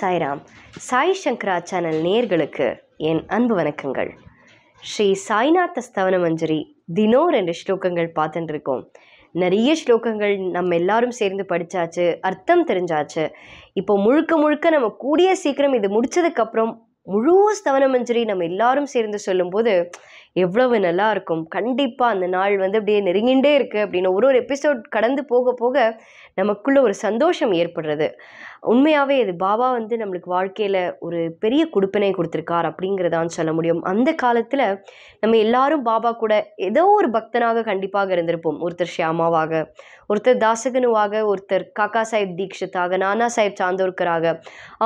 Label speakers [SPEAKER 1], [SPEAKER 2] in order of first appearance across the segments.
[SPEAKER 1] சாய்ராம் சாய் சங்கரா channel நேர்களுக்கு என் அன்பு வணக்கங்கள் ஸ்ரீ சாய்நாத்த ஸ்தவன மஞ்சரி தினம் ரெண்டு ஸ்லோகங்கள் பார்த்துட்டு இருக்கோம் நிறைய ஸ்லோகங்கள் நம்ம எல்லாரும் சேர்ந்து படித்தாச்சு அர்த்தம் தெரிஞ்சாச்சு இப்போ முழுக்க முழுக்க நம்ம கூடிய சீக்கிரம் இது முடித்ததுக்கப்புறம் முழு ஸ்தவன மஞ்சரி நம்ம எல்லாரும் சேர்ந்து சொல்லும்போது எவ்வளவு நல்லா இருக்கும் கண்டிப்பாக அந்த நாள் வந்து அப்படியே நெருங்கிண்டே இருக்குது அப்படின்னு ஒரு ஒரு எபிசோட் கடந்து போக போக நமக்குள்ளே ஒரு சந்தோஷம் ஏற்படுறது உண்மையாகவே இது பாபா வந்து நம்மளுக்கு வாழ்க்கையில் ஒரு பெரிய கொடுப்பினை கொடுத்துருக்கார் அப்படிங்கிறதான் சொல்ல முடியும் அந்த காலத்தில் நம்ம எல்லாரும் பாபா கூட ஏதோ ஒரு பக்தனாக கண்டிப்பாக இருந்திருப்போம் ஒருத்தர் ஷியாமாவாக ஒருத்தர் தாசகனுவாக ஒருத்தர் காக்கா சாஹிப் தீக்ஷித்தாக நானா சாஹிப் சாந்தோர்கராக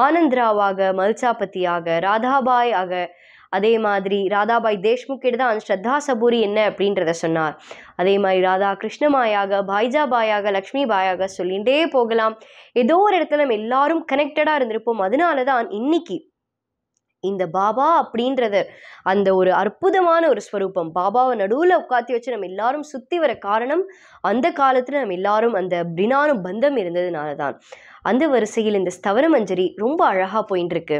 [SPEAKER 1] ஆனந்த்ராவாக மல்சாபதியாக ராதாபாய் ஆக அதே மாதிரி ராதாபாய் தேஷ்முக்கிட்ட தான் ஸ்ரத்தா சபூரி என்ன அப்படின்றத சொன்னார் அதே மாதிரி ராதா கிருஷ்ணமாயாக பாய்ஜாபாயாக லக்ஷ்மி பாயாக சொல்லிகிட்டே போகலாம் ஏதோ ஒரு இடத்துல நம்ம எல்லாரும் கனெக்டடாக இருந்திருப்போம் அதனால தான் இன்னைக்கு இந்த பாபா அப்படின்றது அந்த ஒரு அற்புதமான ஒரு ஸ்வரூபம் பாபாவை நடுவில் உட்காத்தி வச்சு நம்ம எல்லாரும் சுற்றி வர காரணம் அந்த காலத்தில் நம்ம எல்லாரும் அந்த பிரினானு பந்தம் இருந்ததுனால தான் அந்த வரிசையில் இந்த ஸ்தவன மஞ்சரி ரொம்ப அழகாக போயின்னு இருக்கு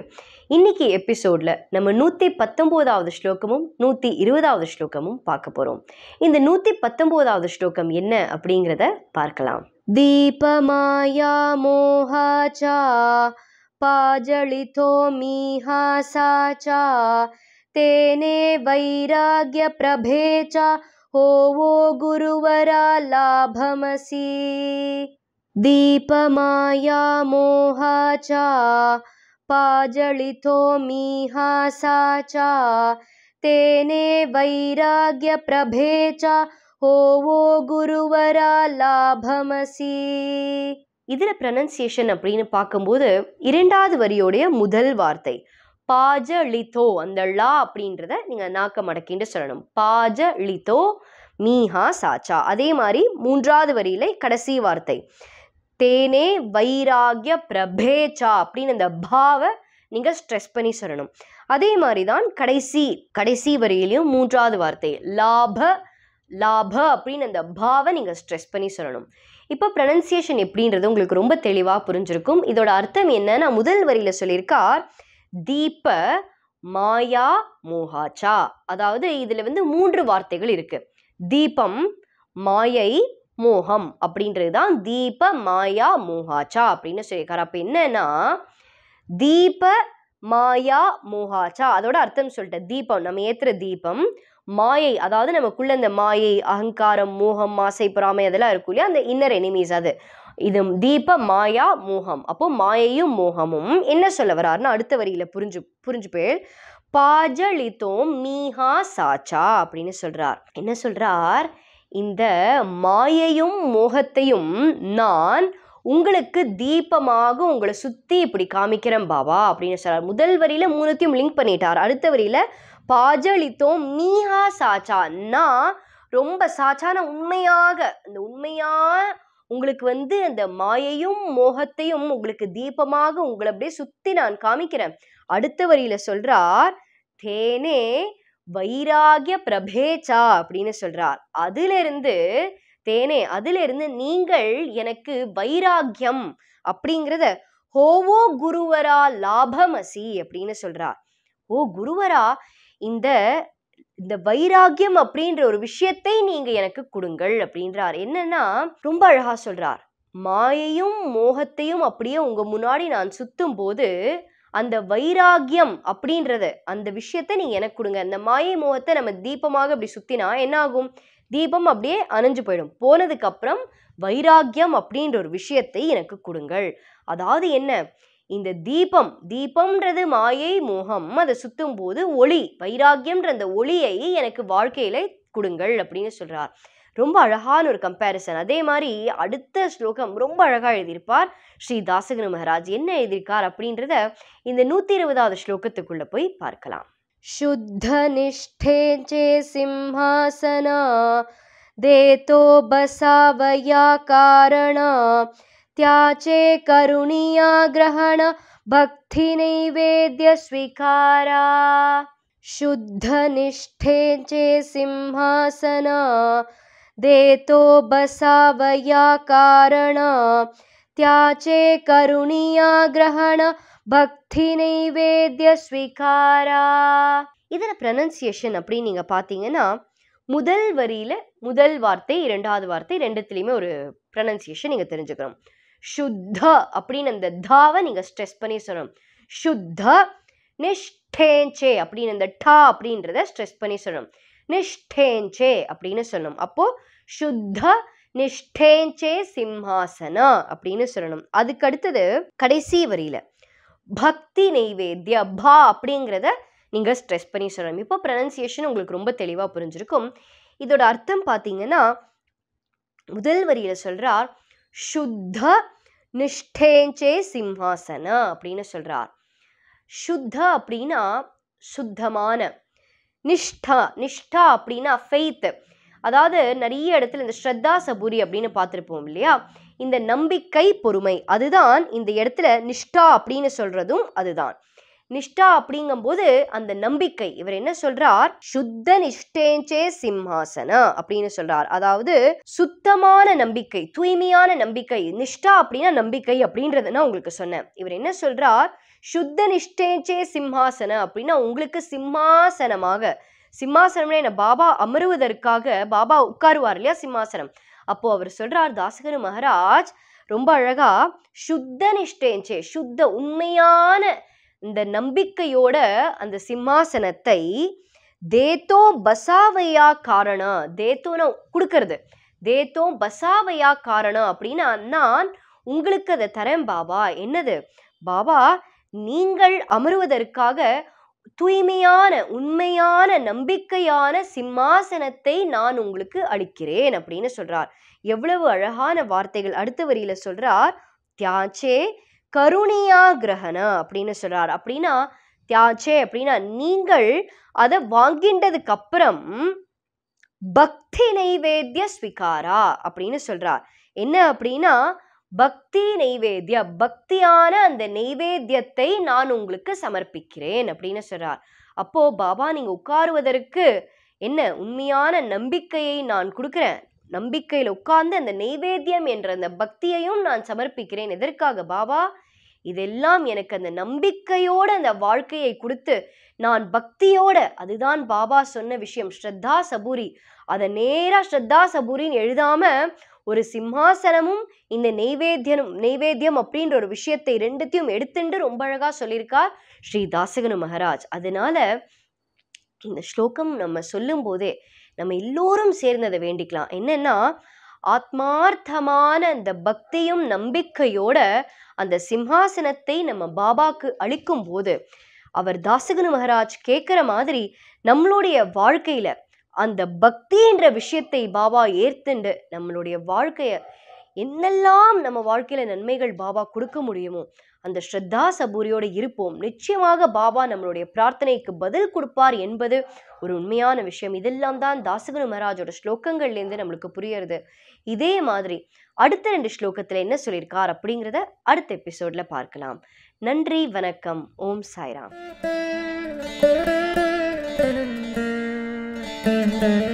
[SPEAKER 1] இன்னைக்கு எபிசோடில் நம்ம நூற்றி பத்தொம்போதாவது ஸ்லோகமும் நூற்றி இருபதாவது ஸ்லோகமும் பார்க்க போகிறோம் இந்த நூற்றி பத்தொம்போதாவது ஸ்லோகம் என்ன அப்படிங்கிறத பார்க்கலாம் தீபமாயா மோஹாச்சா பாஜலிதோ மீஹாசாச்சா தேனே வைராகிய பிரபேச்சா ஓவோ குருவரா லாபமசி தீபமாயா மோஹாச்சா पाजळितो मीहासा च तेने वैराग्यप्रभे च ஓவோ குருவரா லாபமசி இதில் ப்ரனன்சியேஷன் அப்படின்னு பார்க்கும்போது இரண்டாவது வரியோடைய முதல் வார்த்தை பாஜ லித்தோ அந்த லா அப்படின்றத நீங்கள் நாக்க மடக்கின்னு சொல்லணும் பாஜ லித்தோ மீஹா சாச்சா அதே மாதிரி மூன்றாவது வரியில கடைசி வார்த்தை தேனே வைராகிய பிரபேச்சா அப்படின்னு அந்த பாவ நீங்கள் ஸ்ட்ரெஸ் பண்ணி சொல்லணும் அதே மாதிரி தான் கடைசி கடைசி வரியிலையும் மூன்றாவது வார்த்தை லாப லாப அப்படின்னு அந்த பாவ நீங்கள் ஸ்ட்ரெஸ் பண்ணி சொல்லணும் இப்போ ப்ரனன்சியேஷன் எப்படின்றது உங்களுக்கு ரொம்ப தெளிவாக புரிஞ்சிருக்கும் இதோட அர்த்தம் என்னன்னா முதல் வரியில் சொல்லியிருக்கார் தீப மாயா மோகாச்சா அதாவது இதில் வந்து மூன்று வார்த்தைகள் இருக்குது தீபம் மாயை மோகம் அப்படின்றது தான் தீப மாயா மோகாச்சா அப்படின்னு சொல்லியிருக்காரு அப்போ என்னன்னா தீப மாயா மோகாச்சா அதோட அர்த்தம் சொல்லிட்ட தீபம் நம்ம ஏற்றுற தீபம் மாயை அதாவது நமக்குள்ள இந்த மாயை அகங்காரம் மோகம் மாசை பொறாமை அதெல்லாம் இருக்கும் இல்லையா அந்த இன்னர் எனிமீஸ் அது இது தீப மாயா மோகம் அப்போ மாயையும் மோகமும் என்ன சொல்ல வராருன்னா அடுத்த வரியில புரிஞ்சு புரிஞ்சு பேர் பாஜலித்தோம் மீஹா சாச்சா அப்படின்னு சொல்றார் என்ன சொல்றார் இந்த மாயையும் மோகத்தையும் நான் உங்களுக்கு தீபமாக உங்களை சுற்றி இப்படி காமிக்கிறேன் பாபா அப்படின்னு சொல்கிறார் முதல் வரியில் மூணுத்தையும் லிங்க் பண்ணிட்டார் அடுத்த வரியில் பாஜலித்தோம் நீஹா சாச்சா நான் ரொம்ப சாச்சான உண்மையாக அந்த உண்மையாக உங்களுக்கு வந்து அந்த மாயையும் மோகத்தையும் உங்களுக்கு தீபமாக உங்களை அப்படியே சுற்றி நான் காமிக்கிறேன் அடுத்த வரியில் சொல்கிறார் தேனே வைராகிய பிரபேச்சா அப்படின்னு சொல்றார் அதிலிருந்து தேனே அதிலிருந்து நீங்கள் எனக்கு வைராகியம் அப்படிங்கிறத ஹோவோ குருவரா லாபமசி அப்படின்னு சொல்றார் ஓ குருவரா இந்த இந்த வைராகியம் அப்படின்ற ஒரு விஷயத்தை நீங்க எனக்கு கொடுங்கள் அப்படின்றார் என்னன்னா ரொம்ப அழகா சொல்றார் மாயையும் மோகத்தையும் அப்படியே உங்க முன்னாடி நான் சுத்தும் போது அந்த வைராகியம் அப்படின்றத அந்த விஷயத்த நீங்கள் எனக்கு கொடுங்க அந்த மாயை முகத்தை நம்ம தீபமாக அப்படி சுற்றினா என்ன ஆகும் தீபம் அப்படியே அணைஞ்சு போயிடும் போனதுக்கப்புறம் வைராக்கியம் அப்படின்ற ஒரு விஷயத்தை எனக்கு கொடுங்கள் அதாவது என்ன இந்த தீபம் தீபம்ன்றது மாயை மோகம் அதை சுற்றும் போது ஒளி வைராகியம்ன்ற அந்த ஒளியை எனக்கு வாழ்க்கையில கொடுங்கள் அப்படின்னு சொல்கிறார் ரொம்ப அழகான ஒரு கம்பேரிசன் அதே மாதிரி அடுத்த ஸ்லோகம் ரொம்ப அழகாக எழுதியிருப்பார் ஸ்ரீ தாசகனு மகராஜ் என்ன எழுதியிருக்கார் அப்படின்றத இந்த நூற்றி இருபதாவது ஸ்லோகத்துக்குள்ளே போய் பார்க்கலாம் शुद्धनिष्ठे चे सिंहासना देतो बसावया कारणा त्याचे करुणीया ग्रहण भक्तिनैवेद्यस्वीकारा शुद्धनिष्ठे चे சிம்ஹாசனா देतो बसावया कारण त्याचे करुणिया ग्रहण பக்தி நைவேத்திய ஸ்வீகாரா இதில் ப்ரனன்சியேஷன் அப்படின்னு நீங்க பார்த்தீங்கன்னா முதல் வரியில முதல் வார்த்தை இரண்டாவது வார்த்தை ரெண்டுத்துலேயுமே ஒரு ப்ரனன்சியேஷன் நீங்க தெரிஞ்சுக்கணும் சுத்த அப்படின்னு அந்த தாவை நீங்க ஸ்ட்ரெஸ் பண்ணி சொல்லணும் சுத்த நிஷ்டேஞ்சே அப்படின்னு அந்த டா அப்படின்றத ஸ்ட்ரெஸ் பண்ணி சொல்லணும் நிஷ்டேஞ்சே அப்படின்னு சொல்லணும் அப்போது சுத்த நிஷ்டேஞ்சே சிம்ஹாசன அப்படின்னு சொல்லணும் அதுக்கு அடுத்தது கடைசி வரியில பக்தி நெய்வேத்திய பா அப்படிங்கிறத நீங்கள் ஸ்ட்ரெஸ் பண்ணி சொல்லணும் இப்போ ப்ரனன்சியேஷன் உங்களுக்கு ரொம்ப தெளிவாக புரிஞ்சிருக்கும் இதோட அர்த்தம் பார்த்தீங்கன்னா முதல் வரியில் சொல்கிறார் சுத்த நிஷ்டேஞ்சே சிம்ஹாசன அப்படின்னு சொல்கிறார் சுத்த அப்படின்னா சுத்தமான நிஷ்டா நிஷ்டா அப்படின்னா ஃபெய்த்து அதாவது நிறைய இடத்துல இந்த ஸ்ரத்தா சபூரி அப்படின்னு பார்த்துருப்போம் இல்லையா இந்த நம்பிக்கை பொறுமை அதுதான் இந்த இடத்துல நிஷ்டா அப்படின்னு சொல்கிறதும் அதுதான் நிஷ்டா அப்படிங்கும்போது அந்த நம்பிக்கை இவர் என்ன சொல்றார் சுத்த நிஷ்டேஞ்சே சிம்ஹாசன அப்படின்னு சொல்றார் அதாவது சுத்தமான நம்பிக்கை தூய்மையான நம்பிக்கை நிஷ்டா அப்படின்னா நம்பிக்கை அப்படின்றத நான் உங்களுக்கு சொன்னேன் இவர் என்ன சொல்றார் சுத்த நிஷ்டேஞ்சே சிம்ஹாசன அப்படின்னா உங்களுக்கு சிம்மாசனமாக சிம்மாசனம்னா என்ன பாபா அமருவதற்காக பாபா உட்காருவார் இல்லையா சிம்மாசனம் அப்போ அவர் சொல்றார் தாசகரு மகராஜ் ரொம்ப அழகா சுத்த நிஷ்டேஞ்சே சுத்த உண்மையான இந்த நம்பிக்கையோட அந்த சிம்மாசனத்தை தேத்தோ பசாவையா காரணம் தேத்தோன கொடுக்கறது தேத்தோ பசாவையா காரணம் அப்படின்னு நான் உங்களுக்கு அதை தரேன் பாபா என்னது பாபா நீங்கள் அமருவதற்காக தூய்மையான உண்மையான நம்பிக்கையான சிம்மாசனத்தை நான் உங்களுக்கு அளிக்கிறேன் அப்படின்னு சொல்றார் எவ்வளவு அழகான வார்த்தைகள் அடுத்த வரியில சொல்றார் தியாச்சே கருணியா கிரகண அப்படின்னு சொல்கிறார் அப்படின்னா தியாச்சே அப்படின்னா நீங்கள் அதை வாங்கின்றதுக்கு அப்புறம் பக்தி நைவேத்திய ஸ்வீகாரா அப்படின்னு சொல்கிறார் என்ன அப்படின்னா பக்தி நைவேத்திய பக்தியான அந்த நெய்வேத்தியத்தை நான் உங்களுக்கு சமர்ப்பிக்கிறேன் அப்படின்னு சொல்கிறார் அப்போ பாபா நீங்கள் உட்காருவதற்கு என்ன உண்மையான நம்பிக்கையை நான் கொடுக்குறேன் நம்பிக்கையில் உட்கார்ந்து அந்த நெய்வேத்தியம் என்ற அந்த பக்தியையும் நான் சமர்ப்பிக்கிறேன் எதற்காக பாபா இதெல்லாம் எனக்கு அந்த நம்பிக்கையோட அந்த வாழ்க்கையை கொடுத்து நான் பக்தியோட அதுதான் பாபா சொன்ன விஷயம் ஸ்ரத்தா சபூரி அதை நேராக ஸ்ரத்தா சபூரின்னு எழுதாம ஒரு சிம்ஹாசனமும் இந்த நெய்வேத்தியனும் நெய்வேத்தியம் அப்படின்ற ஒரு விஷயத்தை ரெண்டுத்தையும் எடுத்துட்டு ரொம்ப அழகா சொல்லியிருக்கார் ஸ்ரீ தாசகனு மகராஜ் அதனால இந்த ஸ்லோகம் நம்ம சொல்லும் போதே நம்ம எல்லோரும் சேர்ந்ததை வேண்டிக்கலாம் என்னென்னா ஆத்மார்த்தமான அந்த பக்தியும் நம்பிக்கையோட அந்த சிம்ஹாசனத்தை நம்ம பாபாக்கு அளிக்கும் போது அவர் தாசகுனு மகராஜ் கேட்குற மாதிரி நம்மளுடைய வாழ்க்கையில அந்த பக்தின்ற விஷயத்தை பாபா ஏற்றுண்டு நம்மளுடைய வாழ்க்கையை என்னெல்லாம் நம்ம வாழ்க்கையில நன்மைகள் பாபா கொடுக்க முடியுமோ அந்த ஸ்ரத்தா சபூரியோடு இருப்போம் நிச்சயமாக பாபா நம்மளுடைய பிரார்த்தனைக்கு பதில் கொடுப்பார் என்பது ஒரு உண்மையான விஷயம் இதெல்லாம் தான் தாசகுரு மகாராஜோட ஸ்லோகங்கள்லேருந்து நம்மளுக்கு புரியறது இதே மாதிரி அடுத்த ரெண்டு ஸ்லோகத்தில் என்ன சொல்லியிருக்கார் அப்படிங்கிறத அடுத்த எபிசோடில் பார்க்கலாம் நன்றி வணக்கம் ஓம் சாய்ராம்